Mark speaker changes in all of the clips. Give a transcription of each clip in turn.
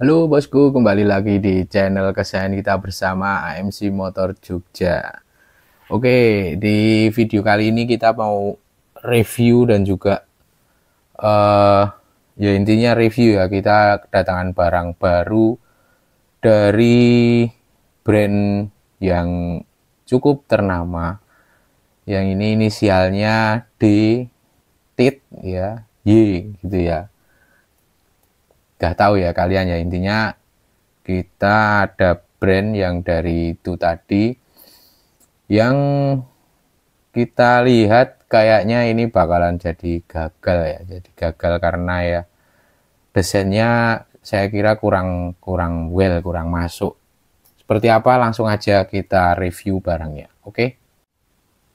Speaker 1: Halo bosku, kembali lagi di channel kesayangan kita bersama AMC Motor Jogja. Oke, di video kali ini kita mau review dan juga uh, ya intinya review ya kita kedatangan barang baru dari brand yang cukup ternama yang ini inisialnya D tit ya Y gitu ya udah tahu ya kalian ya intinya kita ada brand yang dari itu tadi yang kita lihat kayaknya ini bakalan jadi gagal ya jadi gagal karena ya desainnya saya kira kurang kurang well kurang masuk seperti apa langsung aja kita review barangnya oke okay?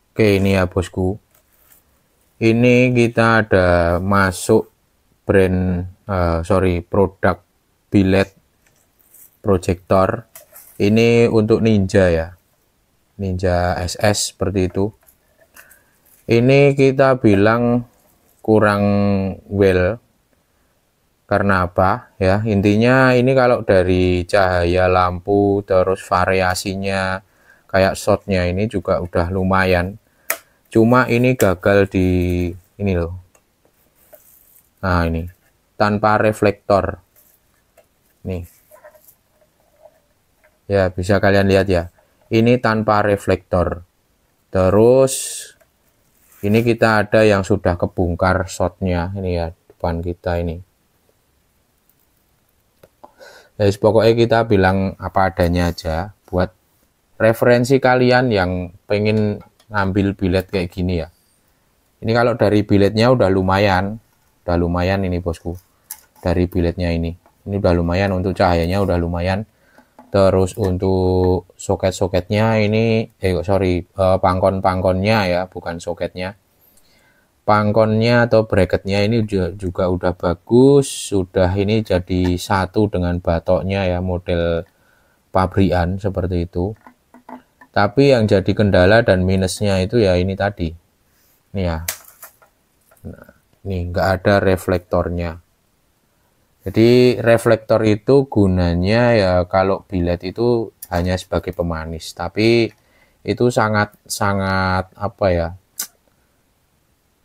Speaker 1: oke ini ya bosku ini kita ada masuk brand uh, sorry produk bilet proyektor ini untuk ninja ya ninja SS seperti itu ini kita bilang kurang well karena apa ya intinya ini kalau dari cahaya lampu terus variasinya kayak shotnya ini juga udah lumayan cuma ini gagal di ini loh nah ini tanpa reflektor. Nih. Ya, bisa kalian lihat ya. Ini tanpa reflektor. Terus ini kita ada yang sudah kebongkar shotnya ini ya depan kita ini. Jadi ya, pokoknya kita bilang apa adanya aja buat referensi kalian yang pengen ngambil bilet kayak gini ya. Ini kalau dari biletnya udah lumayan, udah lumayan ini bosku dari biletnya ini ini udah lumayan untuk cahayanya udah lumayan terus untuk soket-soketnya ini eh sorry eh, pangkon-pangkonnya ya bukan soketnya pangkonnya atau bracketnya ini juga, juga udah bagus sudah ini jadi satu dengan batoknya ya model pabrikan seperti itu tapi yang jadi kendala dan minusnya itu ya ini tadi ini ya nah, ini enggak ada reflektornya jadi reflektor itu gunanya ya kalau bilet itu hanya sebagai pemanis, tapi itu sangat sangat apa ya?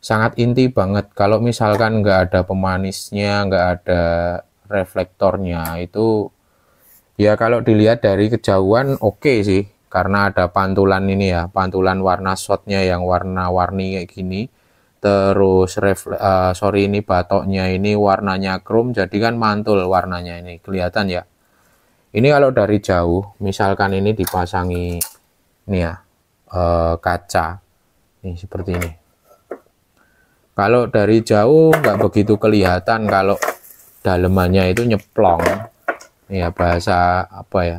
Speaker 1: Sangat inti banget. Kalau misalkan nggak ada pemanisnya, nggak ada reflektornya, itu ya kalau dilihat dari kejauhan oke okay sih, karena ada pantulan ini ya, pantulan warna shotnya yang warna-warni kayak gini terus refle uh, sorry ini batoknya ini warnanya chrome jadi kan mantul warnanya ini kelihatan ya ini kalau dari jauh misalkan ini dipasangi ini ya uh, kaca nih seperti ini kalau dari jauh nggak begitu kelihatan kalau dalemannya itu nyeplong ya bahasa apa ya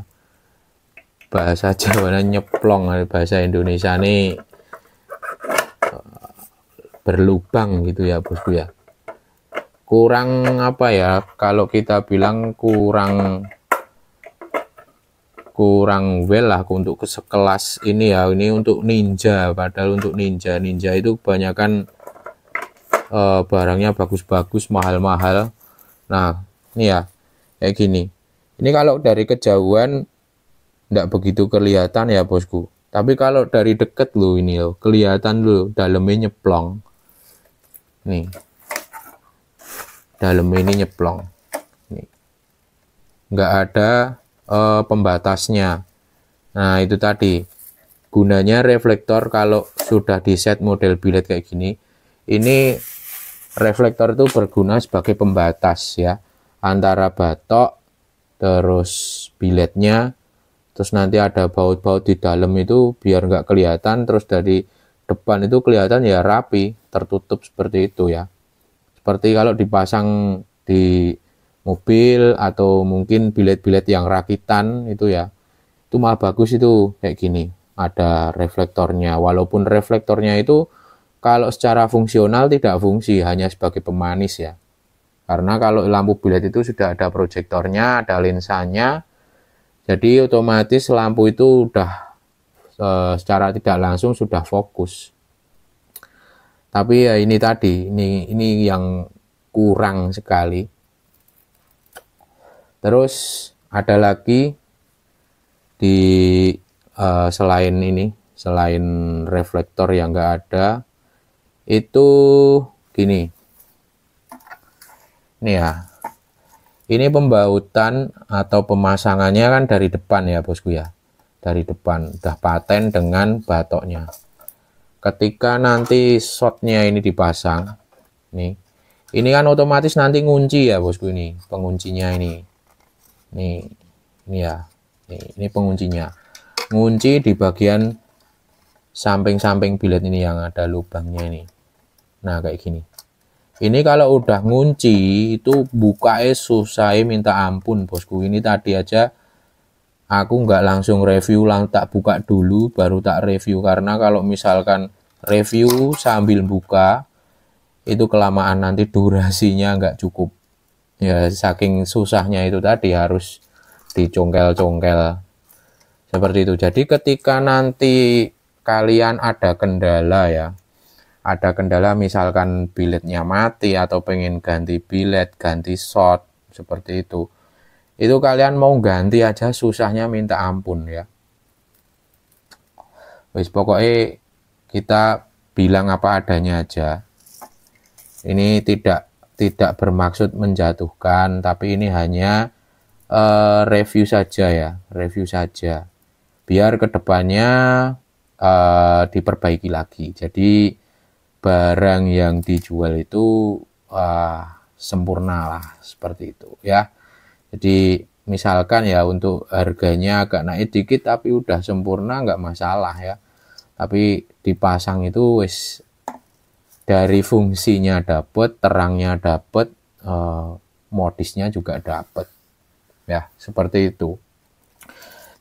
Speaker 1: bahasa Jawa nyeplong bahasa Indonesia nih berlubang gitu ya bosku ya kurang apa ya kalau kita bilang kurang kurang well lah untuk sekelas ini ya ini untuk ninja padahal untuk ninja ninja itu kebanyakan uh, barangnya bagus-bagus mahal-mahal nah ini ya kayak gini ini kalau dari kejauhan tidak begitu kelihatan ya bosku tapi kalau dari deket lo ini lo kelihatan lo dalamnya nyeplong nih dalam ini nyeplong nih nggak ada uh, pembatasnya nah itu tadi gunanya reflektor kalau sudah di set model bilet kayak gini ini reflektor itu berguna sebagai pembatas ya antara batok terus biletnya terus nanti ada baut-baut di dalam itu biar nggak kelihatan terus dari depan itu kelihatan ya rapi tertutup seperti itu ya. Seperti kalau dipasang di mobil atau mungkin bilet-bilet yang rakitan itu ya. Itu malah bagus itu kayak gini. Ada reflektornya walaupun reflektornya itu kalau secara fungsional tidak fungsi hanya sebagai pemanis ya. Karena kalau lampu bilet itu sudah ada proyektornya, ada lensanya. Jadi otomatis lampu itu udah eh, secara tidak langsung sudah fokus. Tapi ya ini tadi, ini ini yang kurang sekali. Terus ada lagi di uh, selain ini, selain reflektor yang enggak ada, itu gini. Ini ya. Ini pembautan atau pemasangannya kan dari depan ya, Bosku ya. Dari depan udah paten dengan batoknya ketika nanti shotnya ini dipasang nih ini kan otomatis nanti ngunci ya bosku ini penguncinya ini nih ini ya nih, ini penguncinya ngunci di bagian samping-samping bilet ini yang ada lubangnya ini nah kayak gini ini kalau udah ngunci itu buka susah eh, minta ampun bosku ini tadi aja aku nggak langsung review lang tak buka dulu baru tak review karena kalau misalkan review sambil buka itu kelamaan nanti durasinya nggak cukup ya saking susahnya itu tadi harus dicongkel-congkel seperti itu jadi ketika nanti kalian ada kendala ya ada kendala misalkan biletnya mati atau pengen ganti bilet ganti short seperti itu itu kalian mau ganti aja susahnya minta ampun ya wis pokoknya kita bilang apa adanya aja ini tidak tidak bermaksud menjatuhkan tapi ini hanya uh, review saja ya review saja biar kedepannya uh, eh, diperbaiki lagi jadi barang yang dijual itu uh, sempurna lah seperti itu ya jadi misalkan ya untuk harganya agak naik dikit tapi udah sempurna nggak masalah ya. Tapi dipasang itu wis dari fungsinya dapat, terangnya dapat, eh, modisnya juga dapat. Ya, seperti itu.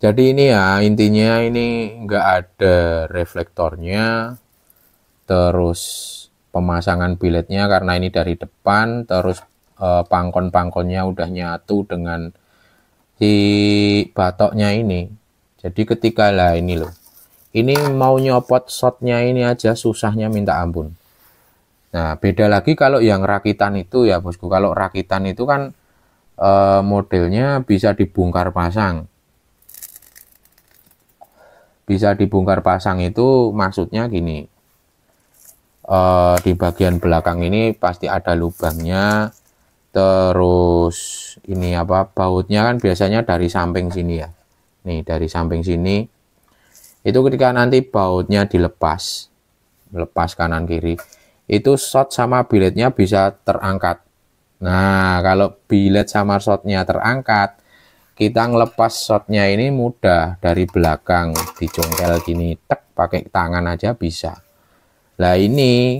Speaker 1: Jadi ini ya intinya ini nggak ada reflektornya, terus pemasangan biletnya karena ini dari depan, terus uh, pangkon-pangkonnya udah nyatu dengan si batoknya ini. Jadi ketika lah ini loh. Ini mau nyopot shotnya ini aja susahnya minta ampun. Nah, beda lagi kalau yang rakitan itu ya, Bosku. Kalau rakitan itu kan e, modelnya bisa dibongkar pasang. Bisa dibongkar pasang itu maksudnya gini. E, di bagian belakang ini pasti ada lubangnya terus ini apa bautnya kan biasanya dari samping sini ya nih dari samping sini itu ketika nanti bautnya dilepas lepas kanan kiri itu shot sama biletnya bisa terangkat nah kalau bilet sama shotnya terangkat kita ngelepas shotnya ini mudah dari belakang dicongkel gini tek pakai tangan aja bisa lah ini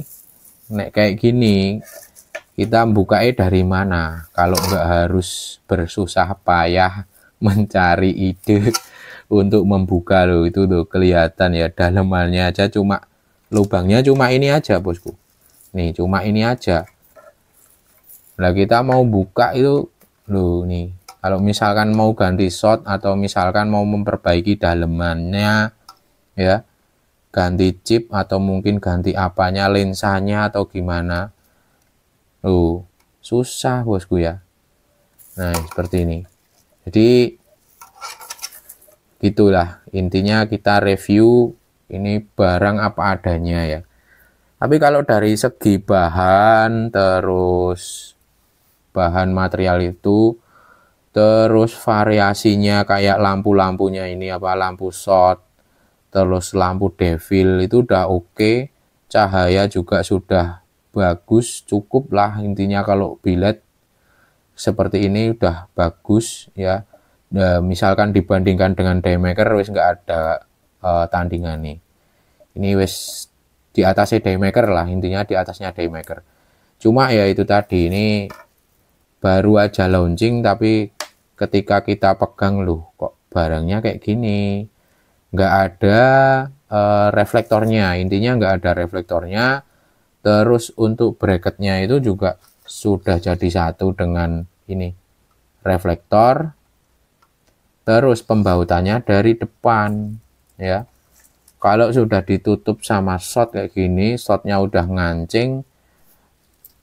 Speaker 1: nek kayak gini kita buka dari mana kalau nggak harus bersusah payah mencari ide untuk membuka lo itu tuh kelihatan ya dalemannya aja cuma lubangnya cuma ini aja bosku nih cuma ini aja lah kita mau buka itu lo nih kalau misalkan mau ganti shot atau misalkan mau memperbaiki dalemannya ya ganti chip atau mungkin ganti apanya lensanya atau gimana lu oh, susah bosku ya. Nah, seperti ini. Jadi gitulah intinya kita review ini barang apa adanya ya. Tapi kalau dari segi bahan terus bahan material itu terus variasinya kayak lampu-lampunya ini apa lampu shot terus lampu devil itu udah oke okay. cahaya juga sudah bagus cukup lah intinya kalau billet seperti ini udah bagus ya nah, misalkan dibandingkan dengan daymaker wis nggak ada uh, tandingan nih ini wis di atasnya daymaker lah intinya di atasnya daymaker cuma ya itu tadi ini baru aja launching tapi ketika kita pegang loh kok barangnya kayak gini nggak ada uh, reflektornya intinya nggak ada reflektornya Terus untuk bracketnya itu juga sudah jadi satu dengan ini reflektor. Terus pembautannya dari depan ya. Kalau sudah ditutup sama shot kayak gini, shotnya udah ngancing,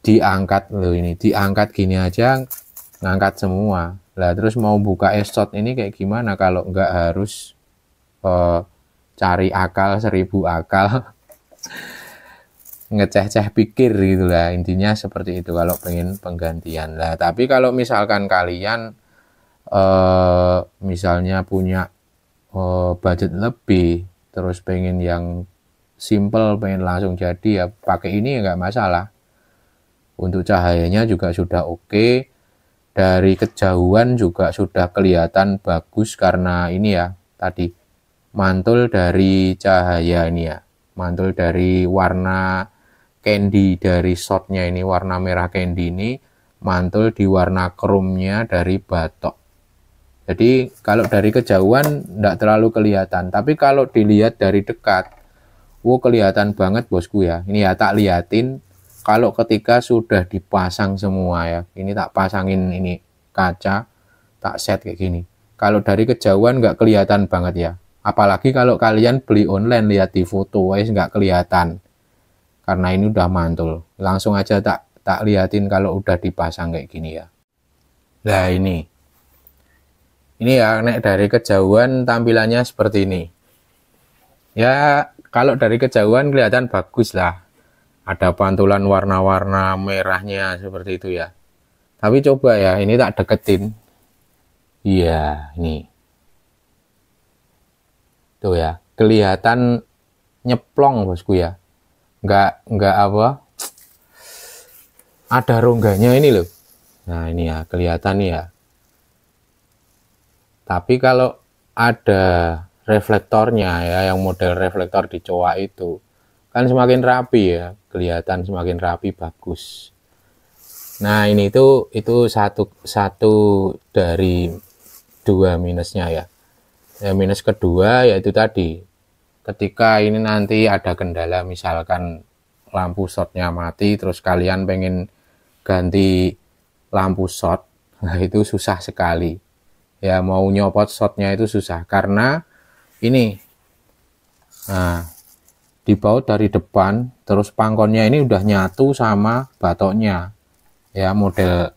Speaker 1: diangkat loh ini, diangkat gini aja, ngangkat semua. Lah terus mau buka shot ini kayak gimana kalau nggak harus uh, cari akal seribu akal ngeceh-ceh pikir gitu lah intinya seperti itu kalau pengen penggantian lah tapi kalau misalkan kalian eh, misalnya punya eh, budget lebih terus pengen yang simple pengen langsung jadi ya pakai ini ya nggak masalah untuk cahayanya juga sudah oke okay. dari kejauhan juga sudah kelihatan bagus karena ini ya tadi mantul dari cahaya ini ya mantul dari warna candy dari shortnya ini warna merah candy ini mantul di warna krumnya dari batok jadi kalau dari kejauhan tidak terlalu kelihatan tapi kalau dilihat dari dekat wow kelihatan banget bosku ya ini ya tak liatin kalau ketika sudah dipasang semua ya ini tak pasangin ini kaca tak set kayak gini kalau dari kejauhan nggak kelihatan banget ya apalagi kalau kalian beli online lihat di foto wes nggak kelihatan karena ini udah mantul langsung aja tak tak liatin kalau udah dipasang kayak gini ya nah ini ini ya nek dari kejauhan tampilannya seperti ini ya kalau dari kejauhan kelihatan bagus lah ada pantulan warna-warna merahnya seperti itu ya tapi coba ya ini tak deketin iya ini tuh ya kelihatan nyeplong bosku ya nggak nggak apa ada rongganya ini loh nah ini ya kelihatan ya tapi kalau ada reflektornya ya yang model reflektor di cowok itu kan semakin rapi ya kelihatan semakin rapi bagus nah ini itu itu satu satu dari dua minusnya ya ya minus kedua yaitu tadi ketika ini nanti ada kendala misalkan lampu shortnya mati terus kalian pengen ganti lampu short nah itu susah sekali ya mau nyopot shortnya itu susah karena ini nah dibaut dari depan terus pangkonnya ini udah nyatu sama batoknya ya model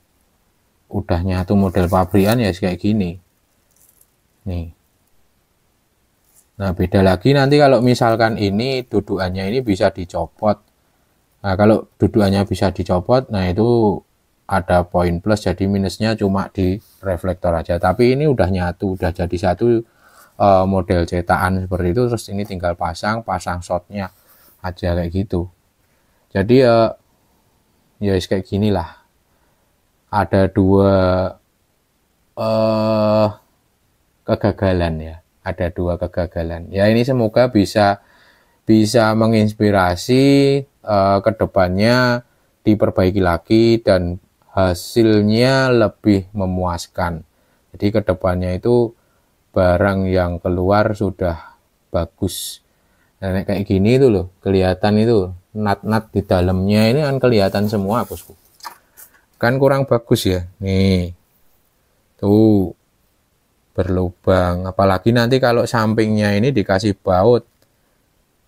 Speaker 1: udah nyatu model pabrikan ya kayak gini nih Nah, beda lagi nanti kalau misalkan ini dudukannya ini bisa dicopot. Nah, kalau dudukannya bisa dicopot, nah itu ada poin plus jadi minusnya cuma di reflektor aja. Tapi ini udah nyatu, udah jadi satu uh, model cetakan seperti itu terus ini tinggal pasang, pasang shotnya aja kayak gitu. Jadi uh, ya kayak gini lah. Ada dua uh, kegagalan ya ada dua kegagalan. Ya ini semoga bisa bisa menginspirasi uh, eh, kedepannya diperbaiki lagi dan hasilnya lebih memuaskan. Jadi kedepannya itu barang yang keluar sudah bagus. Nah, kayak gini itu loh, kelihatan itu nat-nat di dalamnya ini kan kelihatan semua bosku. Kan kurang bagus ya, nih. Tuh, berlubang apalagi nanti kalau sampingnya ini dikasih baut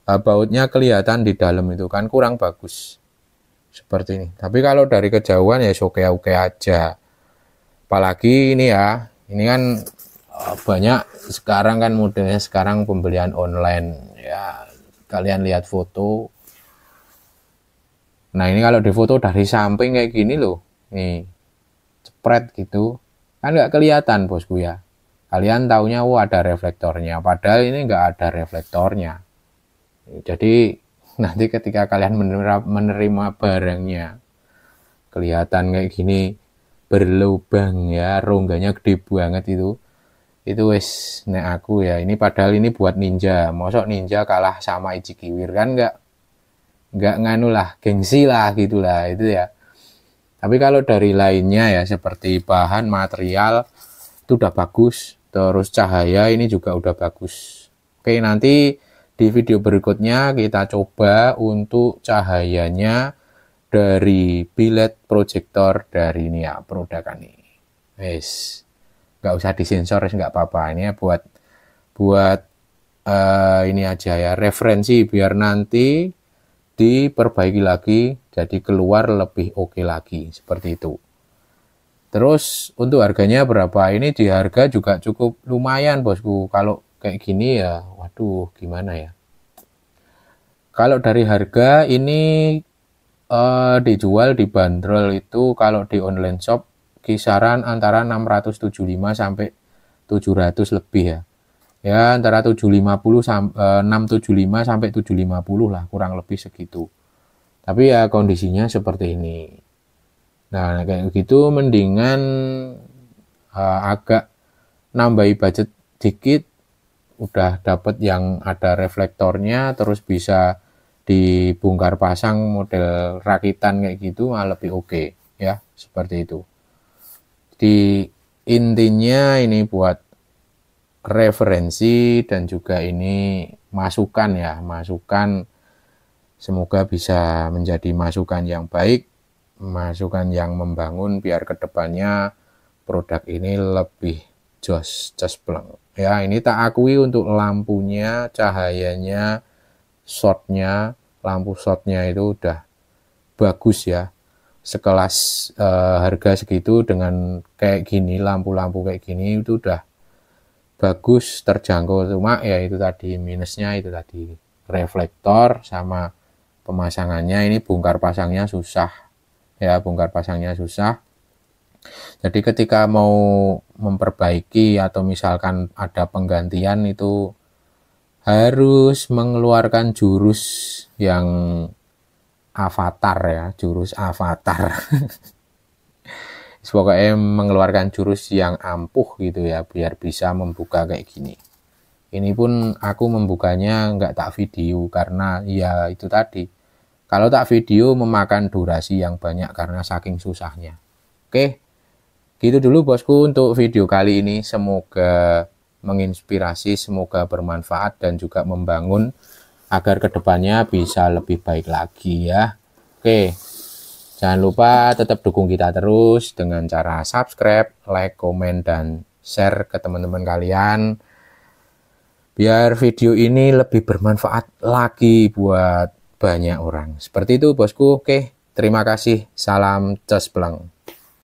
Speaker 1: eh, bautnya kelihatan di dalam itu kan kurang bagus seperti ini tapi kalau dari kejauhan ya oke oke aja apalagi ini ya ini kan eh, banyak sekarang kan modelnya sekarang pembelian online ya kalian lihat foto nah ini kalau difoto dari samping kayak gini loh nih cepret gitu kan nggak kelihatan bosku ya kalian taunya oh ada reflektornya padahal ini nggak ada reflektornya jadi nanti ketika kalian menerima, barangnya kelihatan kayak gini berlubang ya rongganya gede banget itu itu wes nek aku ya ini padahal ini buat ninja mosok ninja kalah sama Ichi Kiwir kan nggak nggak nganu lah gengsi lah gitulah itu ya tapi kalau dari lainnya ya seperti bahan material itu udah bagus Terus cahaya ini juga udah bagus. Oke, nanti di video berikutnya kita coba untuk cahayanya dari bilet proyektor dari Nia ini. Wes, nggak usah disensor, nggak apa-apa. Ini buat buat uh, ini aja ya referensi biar nanti diperbaiki lagi jadi keluar lebih oke okay lagi seperti itu. Terus untuk harganya berapa? Ini di harga juga cukup lumayan bosku. Kalau kayak gini ya, waduh gimana ya? Kalau dari harga ini uh, dijual bandrol itu kalau di online shop kisaran antara 675 sampai 700 lebih ya. Ya antara 750 eh, sampai uh, 675 sampai 750 lah kurang lebih segitu. Tapi ya kondisinya seperti ini. Nah, nah, kayak gitu mendingan uh, agak nambahi budget dikit udah dapat yang ada reflektornya terus bisa dibongkar pasang model rakitan kayak gitu malah lebih oke okay, ya seperti itu. Di intinya ini buat referensi dan juga ini masukan ya, masukan semoga bisa menjadi masukan yang baik masukan yang membangun biar kedepannya produk ini lebih jos cespleng ya ini tak akui untuk lampunya cahayanya shortnya lampu shortnya itu udah bagus ya sekelas e, harga segitu dengan kayak gini lampu-lampu kayak gini itu udah bagus terjangkau cuma ya itu tadi minusnya itu tadi reflektor sama pemasangannya ini bongkar pasangnya susah ya bongkar pasangnya susah jadi ketika mau memperbaiki atau misalkan ada penggantian itu harus mengeluarkan jurus yang avatar ya, jurus avatar. Pokoknya mengeluarkan jurus yang ampuh gitu ya, biar bisa membuka kayak gini. Ini pun aku membukanya nggak tak video karena ya itu tadi kalau tak video memakan durasi yang banyak karena saking susahnya. Oke, gitu dulu bosku untuk video kali ini. Semoga menginspirasi, semoga bermanfaat dan juga membangun agar kedepannya bisa lebih baik lagi ya. Oke, jangan lupa tetap dukung kita terus dengan cara subscribe, like, komen, dan share ke teman-teman kalian biar video ini lebih bermanfaat lagi buat banyak orang. Seperti itu bosku. Oke, terima kasih. Salam cespleng.